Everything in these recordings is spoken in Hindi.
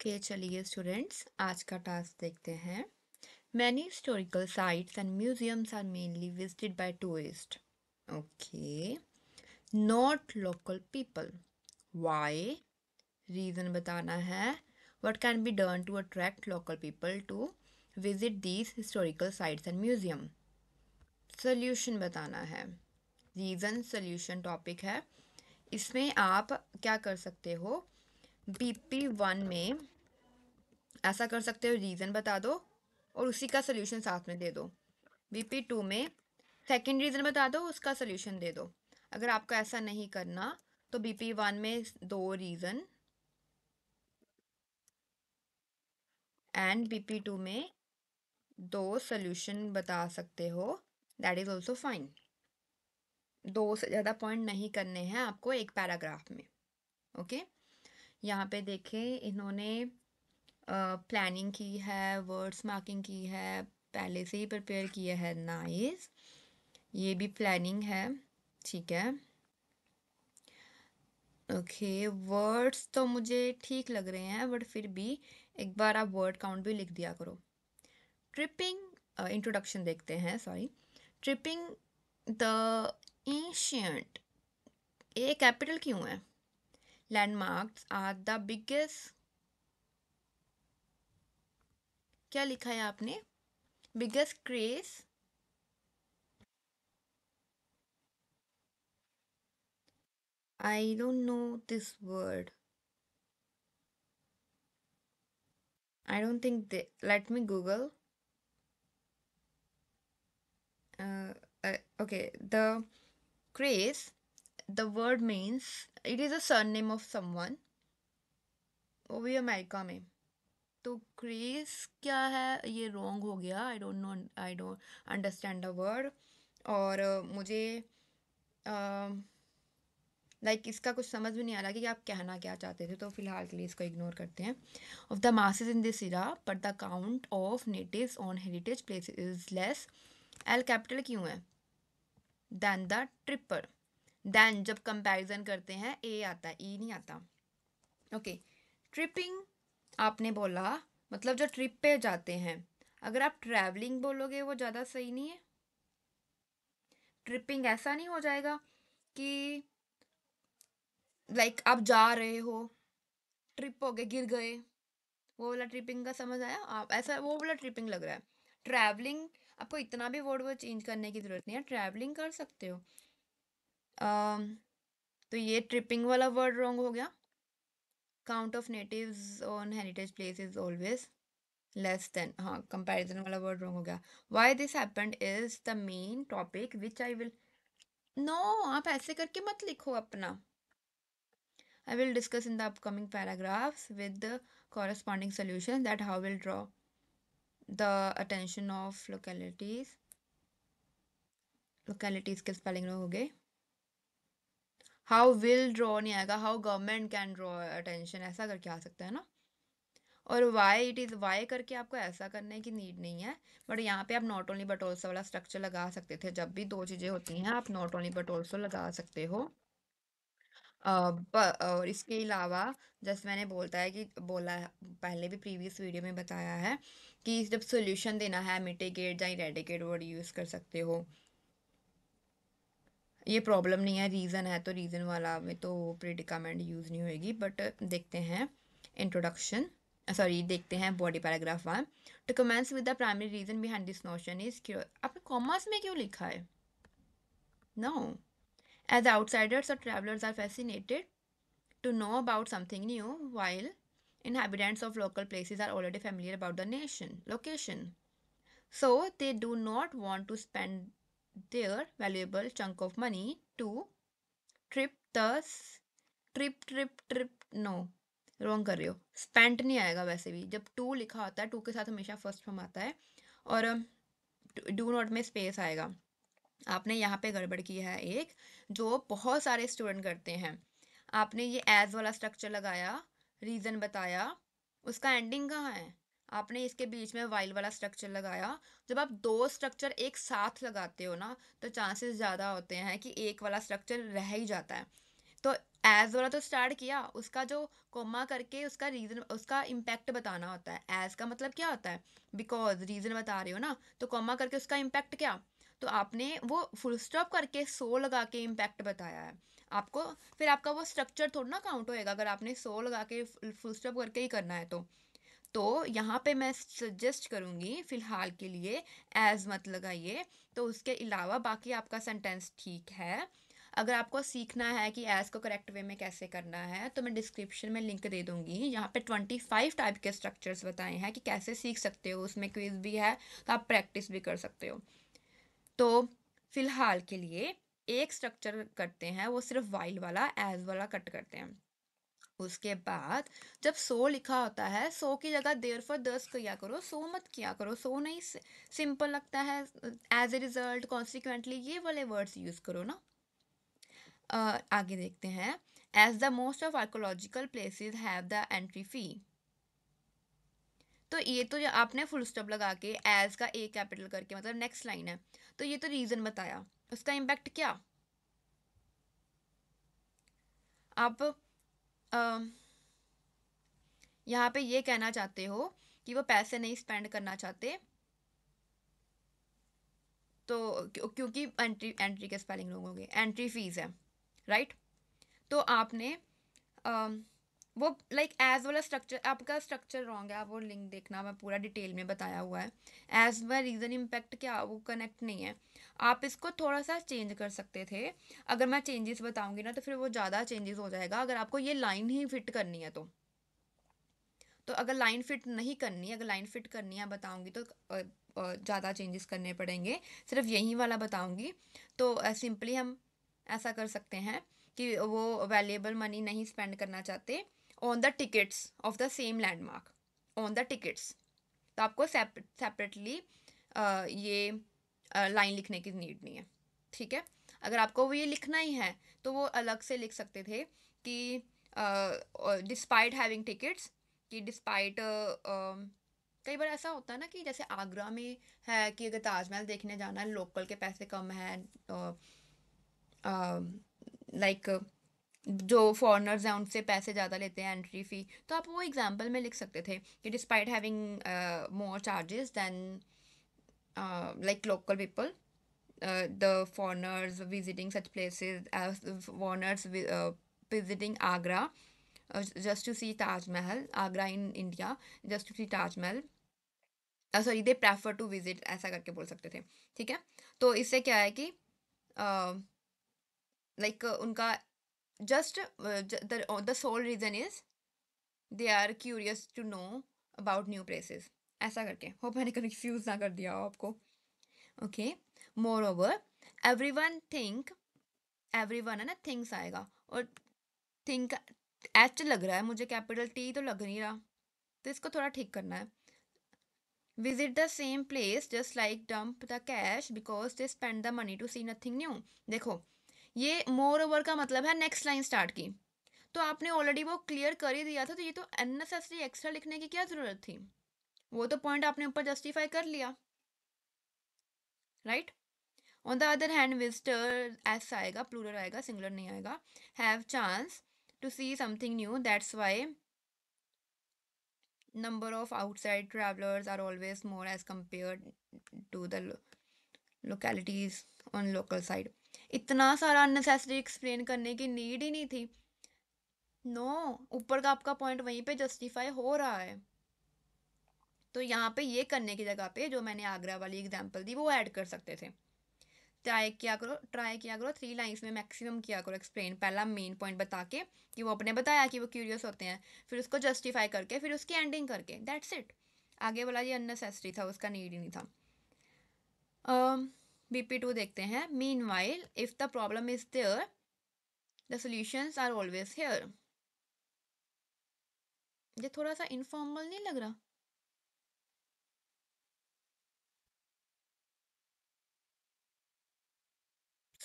के चलिए स्टूडेंट्स आज का टास्क देखते हैं many historical sites and museums are mainly visited by tourist okay not local people why reason बताना है what can be done to attract local people to visit these historical sites and museum solution बताना है रीज़न सोल्यूशन टॉपिक है इसमें आप क्या कर सकते हो बीपी वन में ऐसा कर सकते हो रीज़न बता दो और उसी का सोल्यूशन साथ में दे दो बीपी टू में सेकेंड रीज़न बता दो उसका सोल्यूशन दे दो अगर आपको ऐसा नहीं करना तो बीपी वन में दो रीज़न एंड बीपी टू में दो सोल्यूशन बता सकते हो दैट इज़ ऑल्सो फाइन दो से ज़्यादा पॉइंट नहीं करने हैं आपको एक पैराग्राफ में ओके okay? यहाँ पे देखें इन्होंने प्लानिंग की है वर्ड्स मार्किंग की है पहले से ही प्रिपेयर किया है नाइस ये भी प्लानिंग है ठीक है ओके वर्ड्स तो मुझे ठीक लग रहे हैं बट फिर भी एक बार आप वर्ड काउंट भी लिख दिया करो ट्रिपिंग इंट्रोडक्शन देखते हैं सॉरी ट्रिपिंग द एंशियंट ये कैपिटल क्यों है landmarks are the biggest क्या लिखा है आपने biggest craze I don't know this word. I don't think let me Google. Uh, uh, okay, the craze, the word means it is a name of someone वो भी अमेरिका में तो क्रेज क्या है ये रॉन्ग हो गया I don't know I don't understand a word और uh, मुझे लाइक um, uh, like, इसका कुछ समझ में नहीं आ रहा कि आप कहना क्या चाहते थे तो फिलहाल के लिए इसको इग्नोर करते हैं of the masses in this era but the count of native on heritage place is less L capital क्यों है दैन द ट्रिपर देन जब कंपैरिजन करते हैं ए आता ई e नहीं आता ओके ट्रिपिंग आपने बोला मतलब जो ट्रिप पे जाते हैं अगर आप ट्रैवलिंग बोलोगे वो ज़्यादा सही नहीं है ट्रिपिंग ऐसा नहीं हो जाएगा कि लाइक like, आप जा रहे हो ट्रिप हो गए गिर गए वो वाला ट्रिपिंग का समझ आया आप हाँ, ऐसा वो वाला ट्रिपिंग लग रहा है ट्रैवलिंग आपको इतना भी वर्ड वो चेंज करने की ज़रूरत नहीं है ट्रैवलिंग कर सकते हो तो ये ट्रिपिंग वाला वर्ड रॉन्ग हो गया count of natives on heritage place is always less then हाँ कंपैरिजन वाला वर्ड रॉन्ग हो गया why this happened is the main topic which I will know आप ऐसे करके मत लिखो अपना I will discuss in the upcoming paragraphs with the corresponding solution that how will draw the attention of localities. Localities के spelling हो गए हाउ विल ड्रॉ नहीं आएगा how government can draw attention ऐसा करके आ सकता है ना और वाई इट इज़ वाई करके आपको ऐसा करने की नीड नहीं है बट यहाँ पे आप नॉट ओनली बट ऑल्सो वाला स्ट्रक्चर लगा सकते थे जब भी दो चीज़ें होती हैं आप नॉट ओनली बट ऑल्सो लगा सकते हो और इसके अलावा जैसे मैंने बोलता है कि बोला है पहले भी प्रीवियस वीडियो में बताया है कि जब सोल्यूशन देना है मिटिगेट या इरेडिकेट वर्ड यूज़ कर सकते हो ये प्रॉब्लम नहीं है रीज़न है तो रीज़न वाला में तो प्रिडिकामेंट यूज़ नहीं होएगी बट uh, देखते हैं इंट्रोडक्शन सॉरी uh, देखते हैं body paragraph one two commence with the primary reason behind this notion is क्यों आपने कॉमर्स में क्यों लिखा है नो एज आउटसाइडर्स और travellers are fascinated to know about something new while inhabitants of local places are already familiar about the nation location so they do not want to spend their valuable chunk of money to trip दस trip trip trip no wrong कर रहे हो स्पेंट नहीं आएगा वैसे भी जब टू लिखा होता है टू के साथ हमेशा फर्स्ट फॉर्म आता है और डू um, नॉट में स्पेस आएगा आपने यहाँ पे गड़बड़ की है एक जो बहुत सारे स्टूडेंट करते हैं आपने ये एज वाला स्ट्रक्चर लगाया रीज़न बताया उसका एंडिंग कहाँ है आपने इसके बीच में वाइल वाला स्ट्रक्चर लगाया जब आप दो स्ट्रक्चर एक साथ लगाते हो ना तो चांसेस ज़्यादा होते हैं कि एक वाला स्ट्रक्चर रह ही जाता है तो एज वाला तो स्टार्ट किया उसका जो कोमा करके उसका रीज़न उसका इम्पैक्ट बताना होता है एज का मतलब क्या होता है बिकॉज रीज़न बता रहे हो ना तो कोमा करके उसका इम्पैक्ट क्या तो आपने वो फुल स्टॉप करके सो लगा के इम्पैक्ट बताया है आपको फिर आपका वो स्ट्रक्चर थोड़ा ना काउंट होएगा अगर आपने सो लगा के फुल स्टॉप करके ही करना है तो तो यहाँ पे मैं सजेस्ट करूँगी फ़िलहाल के लिए एज़ मत लगाइए तो उसके अलावा बाकी आपका सेंटेंस ठीक है अगर आपको सीखना है कि एज़ को करेक्ट वे में कैसे करना है तो मैं डिस्क्रिप्शन में लिंक दे दूँगी यहाँ पे फाइव टाइप के स्ट्रक्चर्स बताए हैं कि कैसे सीख सकते हो उसमें क्विज भी है तो आप प्रैक्टिस भी कर सकते हो तो फ़िलहाल के लिए एक स्ट्रक्चर करते हैं वो सिर्फ वाइल वाला एज वाला कट करते हैं उसके बाद जब सो लिखा होता है सो की जगह देर फॉर दस किया करो सो मत किया करो सो नहीं सिंपल लगता है एज ए रिजल्ट कॉन्सिक्वेंटली ये वाले वर्ड्स यूज़ करो ना uh, आगे देखते हैं as the most of archaeological places have the entry fee तो ये तो आपने फुल स्टॉप लगा के एज का ए कैपिटल करके मतलब नेक्स्ट लाइन है तो ये तो रीज़न बताया उसका इम्पैक्ट क्या आप यहाँ पे ये कहना चाहते हो कि वो पैसे नहीं स्पेंड करना चाहते तो क्योंकि एंट्री एंट्री के स्पेलिंग लोगों के एंट्री फीस है राइट तो आपने आ, वो लाइक एज वाला स्ट्रक्चर आपका स्ट्रक्चर रॉन्ग है आप वो लिंक देखना मैं पूरा डिटेल में बताया हुआ है एज व रीज़न इम्पैक्ट क्या वो कनेक्ट नहीं है आप इसको थोड़ा सा चेंज कर सकते थे अगर मैं चेंजेस बताऊंगी ना तो फिर वो ज़्यादा चेंजेस हो जाएगा अगर आपको ये लाइन ही फिट करनी है तो तो अगर लाइन फिट नहीं करनी अगर लाइन फिट करनी है बताऊंगी तो ज़्यादा चेंजेस करने पड़ेंगे सिर्फ यही वाला बताऊंगी तो सिंपली हम ऐसा कर सकते हैं कि वो वैल्यूएबल मनी नहीं स्पेंड करना चाहते on the tickets of the same landmark on the tickets तो आपको सेपरेटली ये लाइन लिखने की नीड नहीं है ठीक है अगर आपको वो ये लिखना ही है तो वो अलग से लिख सकते थे कि डिस्पाइट हैविंग टिकट्स कि डिस्पाइट कई बार ऐसा होता है ना कि जैसे आगरा में है कि अगर ताजमहल देखने जाना है लोकल के पैसे कम हैं लाइक तो, जो फॉरनर्स हैं उनसे पैसे ज़्यादा लेते हैं एंट्री फ़ी तो आप वो एग्जाम्पल में लिख सकते थे कि despite having more charges than like local people the foreigners visiting such places foreigners visiting Agra just to see Taj Mahal Agra in India just to see Taj Mahal sorry they prefer to visit ऐसा करके बोल सकते थे ठीक है तो इससे क्या है कि लाइक uh, like, uh, उनका just uh, the, the sole reason is they are curious to know about new places ऐसा करके होप मैंने कन्फ्यूज ना कर दिया हो आपको okay moreover everyone think everyone है ना थिंक्स आएगा और थिंक एच लग रहा है मुझे कैपिटल टी तो लग नहीं रहा तो इसको थोड़ा ठीक करना है visit the same place just like dump the cash because they spend the money to see nothing new देखो ये मोर ओवर का मतलब है नेक्स्ट लाइन स्टार्ट की तो आपने ऑलरेडी वो क्लियर कर ही दिया था तो ये तो अननेसेसरी एक्स्ट्रा लिखने की क्या ज़रूरत थी वो तो पॉइंट आपने ऊपर जस्टिफाई कर लिया right on the other hand visitor S आएगा प्लूरल आएगा सिंगुलर नहीं आएगा have chance to see something new that's why number of outside travellers are always more as compared to the localities on local side इतना सारा अननेसेसरी एक्सप्लेन करने की नीड ही नहीं थी नो no, ऊपर का आपका पॉइंट वहीं पे जस्टिफाई हो रहा है तो यहाँ पे ये करने की जगह पे जो मैंने आगरा वाली एग्जांपल दी वो ऐड कर सकते थे ट्राई किया करो ट्राई किया करो थ्री लाइंस में मैक्सिमम किया करो एक्सप्लेन पहला मेन पॉइंट बता के कि वो अपने बताया कि वो क्यूरियस होते हैं फिर उसको जस्टिफाई करके फिर उसकी एंडिंग करके दैट्स इट आगे वाला ये अननेसेसरी था उसका नीड ही नहीं था uh, बीपी टू देखते हैं meanwhile if the problem is there the solutions are always here ये थोड़ा सा इनफॉर्मल नहीं लग रहा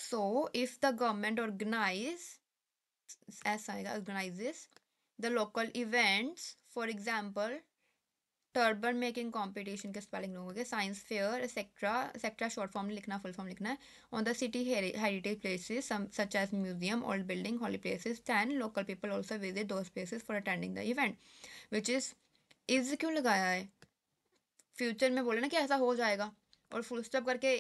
so if the government organise ऐसा आएगा organises the local events for example turban making competition के स्पेलिंग लोगों science fair etcetera etcetera short form लिखना फुल फॉर्म लिखना है on the city heritage places such as museum old building holy places then local people also visit those places for attending the event which is is क्यों लगाया है फ्यूचर में बोले ना कि ऐसा हो जाएगा और फुल स्टॉप करके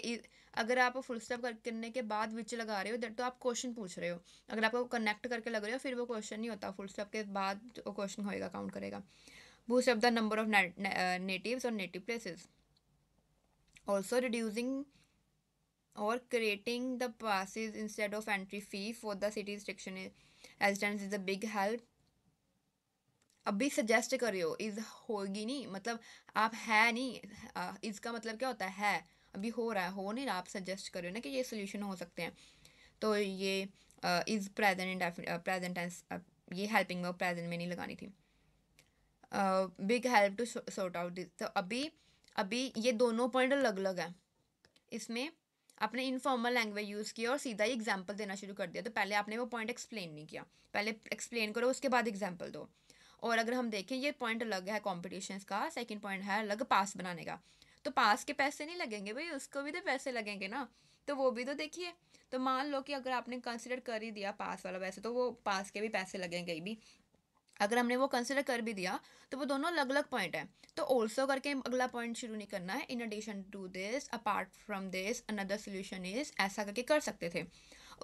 अगर आप फुल स्टॉप करने के बाद विच लगा रहे हो देट तो आप क्वेश्चन पूछ रहे हो अगर आपको कनेक्ट करके लग रहे हो फिर वो क्वेश्चन नहीं होता फुल स्टॉप के बाद क्वेश्चन होएगा काउंट करेगा boost up the number of nat na natives or native places. Also reducing or creating the passes instead of entry fee for the city restriction residents is a big help. अभी सजेस्ट कर रहे हो इज होगी नहीं मतलब आप है नहीं इसका मतलब क्या होता है अभी हो रहा है हो नहीं रहा आप सजेस्ट कर रहे हो ना कि ये सोल्यूशन हो सकते हैं तो ये इज़ प्रेजेंट प्रेजेंट ये हेल्पिंग वर्क प्रेजेंट में नहीं लगानी थी big help to sort out this तो अभी अभी ये दोनों पॉइंट अलग अलग हैं इसमें आपने इनफॉर्मल लैंग्वेज यूज़ किया और सीधा ही एग्जाम्पल देना शुरू कर दिया तो पहले आपने वो पॉइंट एक्सप्लेन नहीं किया पहले एक्सप्लेन करो उसके बाद एग्जाम्पल दो और अगर हम देखें ये पॉइंट अलग है कॉम्पिटिशन का सेकेंड पॉइंट है अलग पास बनाने का तो पास के पैसे नहीं लगेंगे भाई उसको भी तो पैसे लगेंगे ना तो वो भी तो देखिए तो मान लो कि अगर आपने कंसिडर कर ही दिया पास वाला वैसे तो वो पास के भी पैसे लगेंगे भी अगर हमने वो कंसिडर कर भी दिया तो वो दोनों अलग अलग पॉइंट है तो ऑल्सो करके अगला पॉइंट शुरू नहीं करना है in addition to this apart from this another solution is ऐसा करके कर सकते थे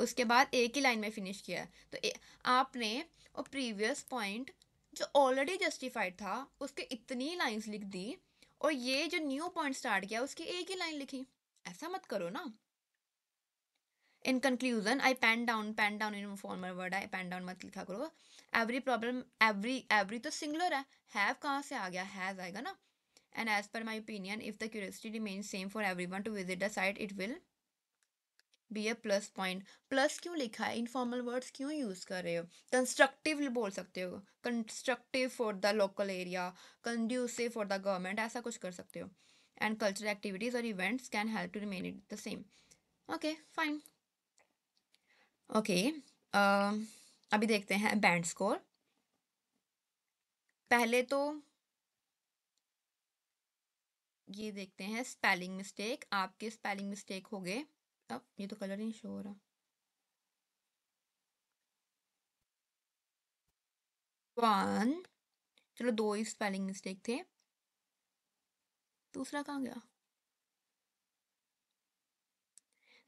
उसके बाद एक ही लाइन में फिनिश किया है तो ए, आपने वो प्रीवियस पॉइंट जो ऑलरेडी जस्टिफाइड था उसके इतनी लाइन्स लिख दी और ये जो न्यू पॉइंट स्टार्ट किया उसकी एक ही लाइन लिखी ऐसा मत करो ना in conclusion I pen down pen down informal word है पैन डाउन मत लिखा करो एवरी प्रॉब्लम एवरी एवरी तो सिंगुलर है हैव कहाँ से आ गया हैज़ आएगा ना एंड एज पर my opinion if the curiosity remain same for everyone to visit the site it will be a plus point plus क्यों लिखा है इनफॉर्मल वर्ड्स क्यों यूज़ कर रहे हो कंस्ट्रक्टिव बोल सकते हो constructive for the local area conducive for the government ऐसा कुछ कर सकते हो एंड कल्चरल एक्टिविटीज़ और events can help to remain it the same okay fine okay okay, um, अभी देखते हैं बैंड स्कोर पहले तो ये देखते हैं स्पेलिंग मिस्टेक आपके स्पेलिंग मिस्टेक हो गए अब ये तो कलर नहीं शो हो रहा वन चलो दो ही स्पेलिंग मिस्टेक थे दूसरा कहाँ गया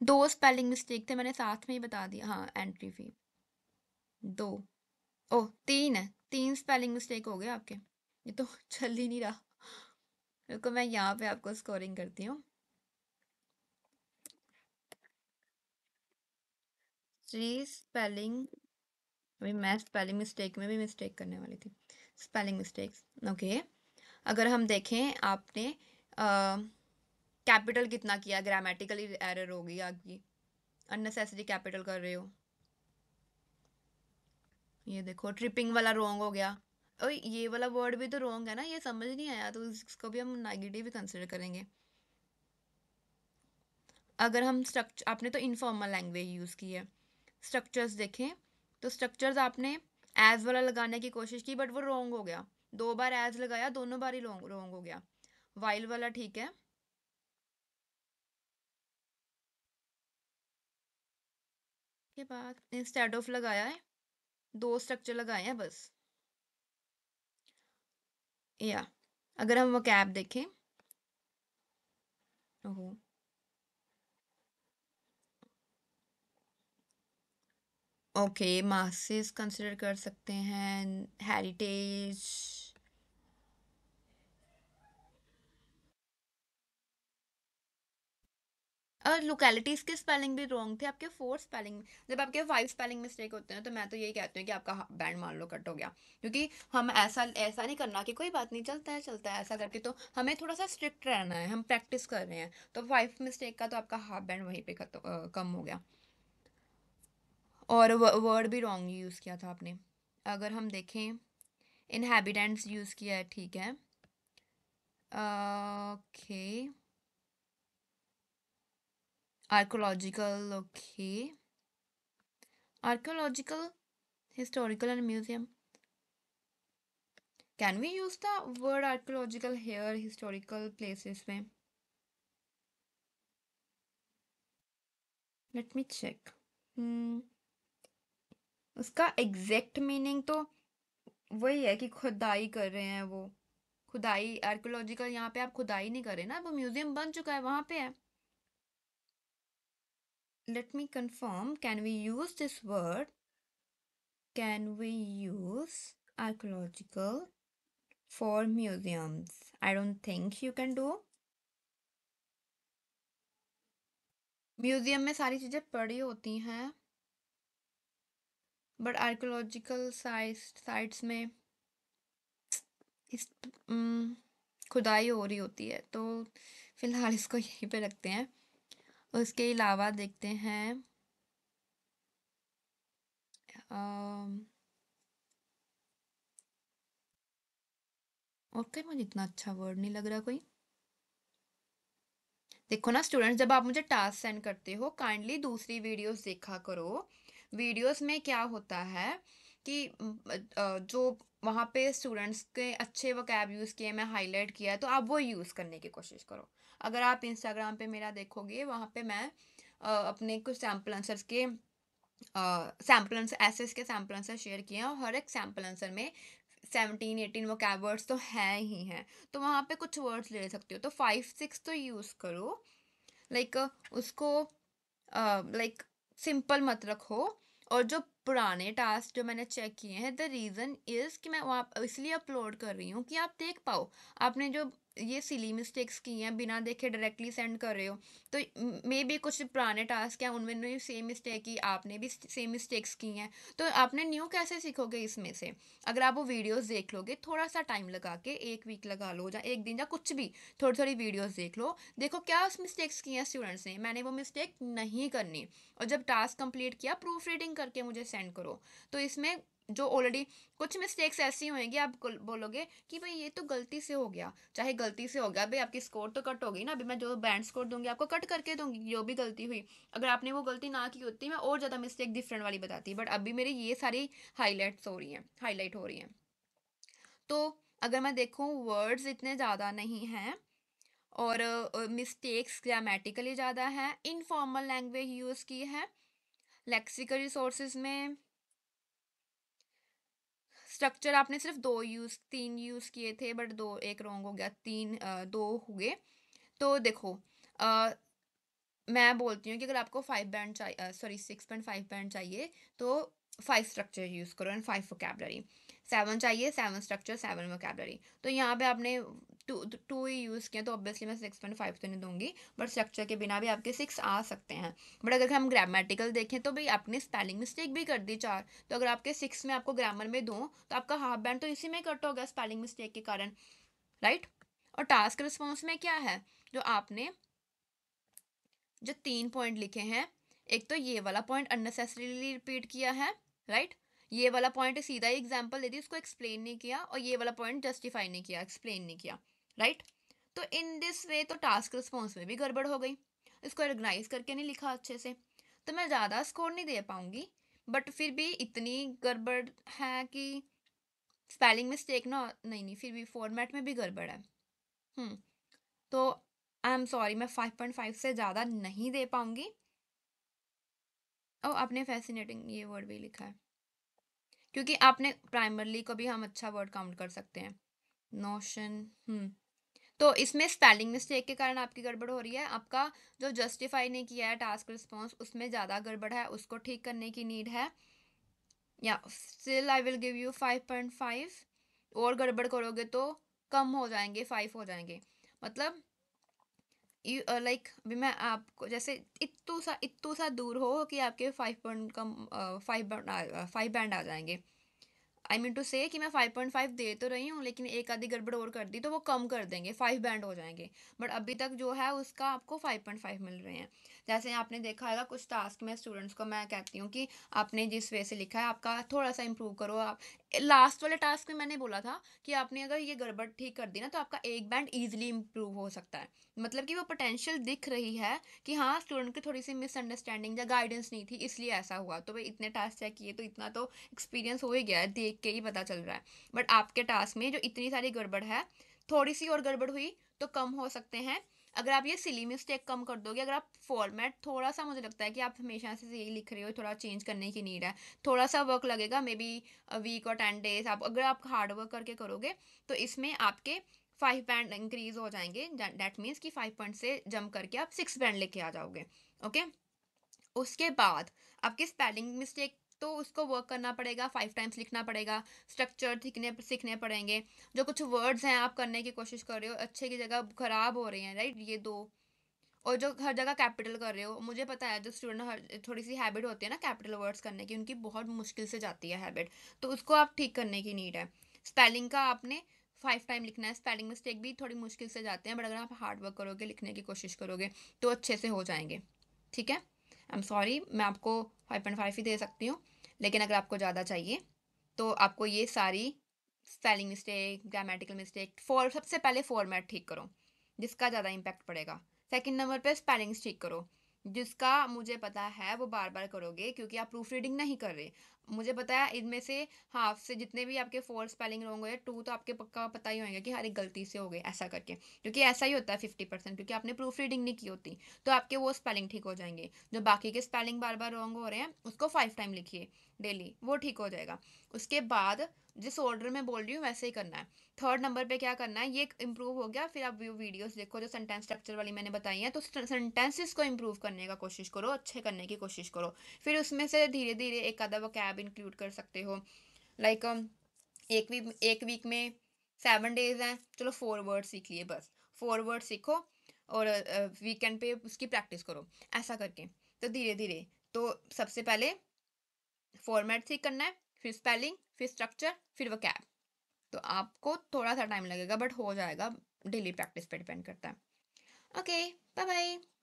दो स्पेलिंग मिस्टेक थे मैंने साथ में ही बता दिया हाँ एंट्री फी दो ओ तीन है तीन स्पेलिंग मिस्टेक हो गए आपके ये तो चल ही नहीं रहा रुको मैं यहाँ पे आपको स्कोरिंग करती हूँ थ्री स्पेलिंग अभी मैं स्पेलिंग मिस्टेक में भी मिस्टेक करने वाली थी स्पेलिंग मिस्टेक्स ओके अगर हम देखें आपने आ, कैपिटल कितना किया ग्रामेटिकली एरर होगी आपकी अननेसेसरी कैपिटल कर रहे हो ये देखो ट्रिपिंग वाला रोंग हो गया और ये वाला वर्ड भी तो रोंग है ना ये समझ नहीं आया तो इसको भी हम नेगेटिव ही कंसिडर करेंगे अगर हम स्ट्रक्चर आपने तो इनफॉर्मल लैंग्वेज यूज़ की है स्ट्रक्चर्स देखें तो स्ट्रक्चर्स आपने एज वाला लगाने की कोशिश की बट वो रोंग हो गया दो बार एज लगाया दोनों बार ही रोंग हो गया वाइल वाला ठीक है उसके बाद इंस्टेड ऑफ लगाया है दो स्ट्रक्चर लगाए हैं बस या अगर हम वो कैप देखें ओहो ओके मासिस कंसिडर कर सकते हैं हेरिटेज और लोकेलिटीज़ के स्पेलिंग भी रॉन्ग थे आपके फोर स्पेलिंग जब आपके फाइव स्पेलिंग मिस्टेक होते हैं तो मैं तो यही कहती हूँ कि आपका बैंड मान लो कट हो गया क्योंकि हम ऐसा ऐसा नहीं करना कि कोई बात नहीं चलता है चलता है ऐसा करके तो हमें थोड़ा सा स्ट्रिक्ट रहना है हम प्रैक्टिस कर रहे हैं तो फाइव मिस्टेक का तो आपका हाफ बैंड वहीं पर कम हो गया और वर्ड भी रॉन्ग यूज़ किया था आपने अगर हम देखें इनहेबिटेंट्स यूज़ किया है ठीक है okay uh, okay. archaeological okay archaeological historical and museum can we use the word archaeological here historical places में let me check hmm. उसका एग्जैक्ट मीनिंग तो वही है कि खुदाई कर रहे हैं वो खुदाई आर्कोलॉजिकल यहाँ पे आप खुदाई नहीं कर रहे ना वो म्यूजियम बन चुका है वहाँ पे है let me confirm can we use this word can we use archaeological for museums i don't think you can do museum में सारी चीज़ें पड़ी होती हैं बट आर्कोलॉजिकल साइट्स में इस खुदाई हो रही होती है तो फ़िलहाल इसको यहीं पे रखते हैं उसके अलावा देखते हैं और कहीं मुझे इतना अच्छा वर्ड नहीं लग रहा कोई देखो ना स्टूडेंट्स जब आप मुझे टास्क सेंड करते हो काइंडली दूसरी वीडियोस देखा करो वीडियोस में क्या होता है कि जो वहाँ पे स्टूडेंट्स के अच्छे वकैब यूज़ किए मैं हाईलाइट किया है तो आप वो यूज़ करने की कोशिश करो अगर आप इंस्टाग्राम पे मेरा देखोगे वहाँ पे मैं अपने कुछ सैम्पल आंसर्स के सैम्पल आंसर एसेस के सैम्पल आंसर शेयर किए हैं और हर एक सैम्पल आंसर में सेवनटीन एटीन वो कैब वर्ड्स तो हैं ही हैं तो वहाँ पे कुछ वर्ड्स ले सकते हो तो फाइव सिक्स तो यूज़ करो लाइक उसको लाइक सिंपल मत रखो और जो पुराने टास्क जो मैंने चेक किए हैं द रीज़न इज़ कि मैं वहाँ इसलिए अपलोड कर रही हूँ कि आप देख पाओ आपने जो ये सिली मिस्टेक्स की हैं बिना देखे डायरेक्टली सेंड कर रहे हो तो मे भी कुछ पुराने टास्क हैं उनमें भी सेम मिस्टेक की आपने भी सेम मिस्टेक्स की हैं तो आपने न्यू कैसे सीखोगे इसमें से अगर आप वो वीडियोस देख लोगे थोड़ा सा टाइम लगा के एक वीक लगा लो या एक दिन या कुछ भी थोड़ी थोड़ी वीडियोज़ देख लो देखो क्या उस मिस्टेक्स की हैं स्टूडेंट्स ने मैंने वो मिस्टेक नहीं करनी और जब टास्क कंप्लीट किया प्रूफ रीडिंग करके मुझे सेंड करो तो इसमें जो ऑलरेडी कुछ मिस्टेक्स ऐसी होंगी आप बोलोगे कि भाई ये तो गलती से हो गया चाहे गलती से हो गया भाई आपकी स्कोर तो कट होगी ना अभी मैं जो बैंड स्कोर दूंगी आपको कट करके दूंगी जो भी गलती हुई अगर आपने वो गलती ना की होती मैं और ज़्यादा मिस्टेक डिफरेंट वाली बताती बट अभी मेरी ये सारी हाईलाइट्स हो रही हैं हाईलाइट हो रही हैं तो अगर मैं देखूँ वर्ड्स इतने ज़्यादा नहीं हैं और मिस्टेक्स ग्रामेटिकली ज़्यादा है इनफॉर्मल लैंग्वेज यूज़ की है लेक्सिकल रिसोर्सेज में स्ट्रक्चर आपने सिर्फ दो यूज़ तीन यूज़ किए थे बट दो एक रॉन्ग हो गया तीन दो हुए तो देखो आ, मैं बोलती हूँ कि अगर आपको फाइव बैंड चाहिए sorry six point five band चाहिए तो फाइव स्ट्रक्चर यूज़ करो एंड फाइव वोकेबलरी सेवन चाहिए सेवन स्ट्रक्चर सेवन वोकेबलरी तो यहाँ पे आपने टू टू ही यूज़ किया तो ऑब्वियसली मैं सिक्स पॉइंट फाइव तो नहीं दूंगी बट स्ट्रक्चर के बिना भी आपके सिक्स आ सकते हैं बट अगर हम ग्रामेटिकल देखें तो भाई आपने स्पेलिंग मिस्टेक भी कर दी चार तो अगर आपके सिक्स में आपको ग्रामर में दूँ तो आपका हाफ बैंड तो इसी में कट होगा स्पेलिंग मिस्टेक के कारण राइट और टास्क रिस्पॉन्स में क्या है जो आपने जो तीन पॉइंट लिखे हैं एक तो ये वाला पॉइंट अननेसेसरीली रिपीट किया है राइट ये वाला पॉइंट सीधा ही एग्जाम्पल दे दी उसको एक्सप्लेन नहीं किया और ये वाला पॉइंट जस्टिफाई नहीं किया एक्सप्लेन नहीं किया राइट तो इन दिस वे तो टास्क रिस्पॉन्स में भी गड़बड़ हो गई इसको ऑर्गेनाइज करके नहीं लिखा अच्छे से तो मैं ज़्यादा स्कोर नहीं दे पाऊँगी बट फिर भी इतनी गड़बड़ है कि स्पेलिंग मिस्टेक ना नहीं नहीं फिर भी फॉर्मेट में भी गड़बड़ है हम्म, तो आई एम सॉरी मैं फाइव पॉइंट फाइव से ज़्यादा नहीं दे पाऊँगी और आपने फैसिनेटिंग ये वर्ड भी लिखा है क्योंकि आपने प्राइमरली को भी हम अच्छा वर्ड काउंट कर सकते हैं नोशन तो इसमें स्पेलिंग मिस्टेक के कारण आपकी गड़बड़ हो रही है आपका जो जस्टिफाई नहीं किया है टास्क रिस्पॉन्स उसमें ज़्यादा गड़बड़ है उसको ठीक करने की नीड है या still I will give you five point five और गड़बड़ करोगे तो कम हो जाएंगे फाइव हो जाएंगे मतलब यू लाइक भी मैं आपको जैसे इतू सा इतू सा दूर हो कि आपके फाइव पॉइंट कम फाइव फाइव बैंड आ जाएंगे आई मीन टू से कि मैं फाइव पॉइंट फाइव दे तो रही हूँ लेकिन एक आधी गड़बड़ और कर दी तो वो कम कर देंगे फाइव बैंड हो जाएंगे बट अभी तक जो है उसका आपको फाइव पॉइंट फाइव मिल रहे हैं जैसे आपने देखा होगा कुछ टास्क में स्टूडेंट्स को मैं कहती हूँ कि आपने जिस वे से लिखा है आपका थोड़ा सा इम्प्रूव करो आप लास्ट वाले टास्क में मैंने बोला था कि आपने अगर ये गड़बड़ ठीक कर दी ना तो आपका एक बैंड ईजिली इम्प्रूव हो सकता है मतलब कि वो पोटेंशियल दिख रही है कि हाँ स्टूडेंट की थोड़ी सी मिसअंडरस्टैंडिंग या गाइडेंस नहीं थी इसलिए ऐसा हुआ तो भाई इतने टास्क चेक किए तो इतना तो एक्सपीरियंस हो ही गया है देख के ही पता चल रहा है बट आपके टास्क में जो इतनी सारी गड़बड़ है थोड़ी सी और गड़बड़ हुई तो कम हो सकते हैं अगर आप ये सिली मिस्टेक कम कर दोगे अगर आप फॉर्मेट थोड़ा सा मुझे लगता है कि आप हमेशा से यही लिख रहे हो थोड़ा चेंज करने की नीड है थोड़ा सा वर्क लगेगा मे बी वीक और टेन डेज आप अगर आप हार्ड वर्क करके करोगे तो इसमें आपके फाइव बैंड इंक्रीज हो जाएंगे डैट मीन्स कि फाइव पॉइंट से जम करके आप सिक्स बैंड लेके आ जाओगे ओके okay? उसके बाद आपकी स्पेलिंग मिस्टेक तो उसको वर्क करना पड़ेगा फाइव टाइम्स लिखना पड़ेगा स्ट्रक्चर सीखने सीखने पड़ेंगे जो कुछ वर्ड्स हैं आप करने की कोशिश कर रहे हो अच्छे की जगह ख़राब हो रही हैं राइट ये दो और जो हर जगह कैपिटल कर रहे हो मुझे पता है जो स्टूडेंट हर थोड़ी सी हैबिट होती है ना कैपिटल वर्ड्स करने की उनकी बहुत मुश्किल से जाती है हैबिट तो उसको आप ठीक करने की नीड है स्पेलिंग का आपने फाइव टाइम लिखना है स्पेलिंग मिस्टेक भी थोड़ी मुश्किल से जाते हैं बट अगर आप हार्ड वर्क करोगे लिखने की कोशिश करोगे तो अच्छे से हो जाएंगे ठीक है आई एम सॉरी मैं आपको फाइव पॉइंट फाइव ही दे सकती हूँ लेकिन अगर आपको ज़्यादा चाहिए तो आपको ये सारी spelling mistake grammatical mistake for सबसे पहले फॉर्मेट ठीक करो जिसका ज़्यादा इम्पैक्ट पड़ेगा सेकेंड नंबर पर स्पेलिंग्स ठीक करो जिसका मुझे पता है वो बार बार करोगे क्योंकि आप प्रूफ रीडिंग नहीं कर रहे मुझे पता है इनमें से हाफ से जितने भी आपके फोर स्पेलिंग रॉन्ग हुए टू तो आपके पक्का पता ही होगा कि हर एक गलती से हो गए ऐसा करके क्योंकि ऐसा ही होता है फिफ्टी परसेंट क्योंकि आपने प्रूफ रीडिंग नहीं की होती तो आपके वो स्पेलिंग ठीक हो जाएंगे जो बाकी के स्पेलिंग बार बार रॉन्ग हो रहे हैं उसको फाइव टाइम लिखिए डेली वो ठीक हो जाएगा उसके बाद जिस ऑर्डर में बोल रही हूँ वैसे ही करना है थर्ड नंबर पे क्या करना है ये इम्प्रूव हो गया फिर आप व्यू वीडियोस देखो जो सेंटेंस स्ट्रक्चर वाली मैंने बताई है तो सेंटेंसेस को इम्प्रूव करने का कोशिश करो अच्छे करने की कोशिश करो फिर उसमें से धीरे धीरे एक आधा वो टैब इंक्लूड कर सकते हो लाइक like, um, एक वीक एक वीक में सेवन डेज हैं चलो फोर वर्ड सीख लिए बस फोर वर्ड सीखो और वीकेंड uh, पे उसकी प्रैक्टिस करो ऐसा करके तो धीरे धीरे तो सबसे पहले फॉर्मेट सीख करना है फिर स्पेलिंग फिर स्ट्रक्चर फिर वो कैब तो आपको थोड़ा सा टाइम लगेगा बट हो जाएगा डेली प्रैक्टिस पे डिपेंड करता है ओके बाय बाय